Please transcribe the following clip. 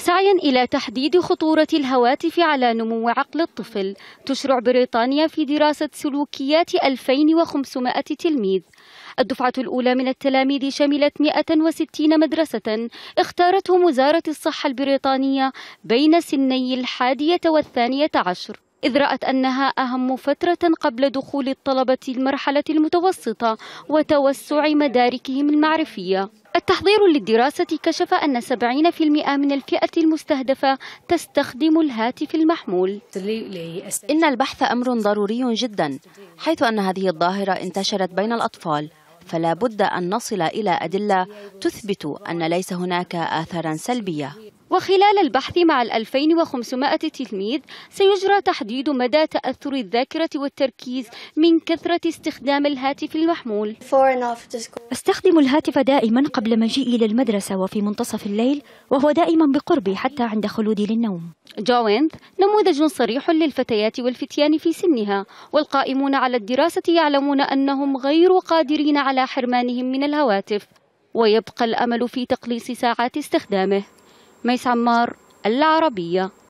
سعيا إلى تحديد خطورة الهواتف على نمو عقل الطفل تشرع بريطانيا في دراسة سلوكيات 2500 تلميذ الدفعة الأولى من التلاميذ شملت 160 مدرسة اختارتهم وزارة الصحة البريطانية بين سني الحادية والثانية عشر إذ رأت أنها أهم فترة قبل دخول الطلبة المرحلة المتوسطة وتوسع مداركهم المعرفية التحضير للدراسة كشف أن 70% من الفئة المستهدفة تستخدم الهاتف المحمول إن البحث أمر ضروري جدا حيث أن هذه الظاهرة انتشرت بين الأطفال فلا بد أن نصل إلى أدلة تثبت أن ليس هناك آثارا سلبية وخلال البحث مع ال 2500 تلميذ سيجرى تحديد مدى تأثر الذاكرة والتركيز من كثرة استخدام الهاتف المحمول أستخدم الهاتف دائما قبل مجيئي للمدرسة وفي منتصف الليل وهو دائما بقربي حتى عند خلودي للنوم جوينث نموذج صريح للفتيات والفتيان في سنها والقائمون على الدراسة يعلمون أنهم غير قادرين على حرمانهم من الهواتف ويبقى الأمل في تقليص ساعات استخدامه ميس عمار العربية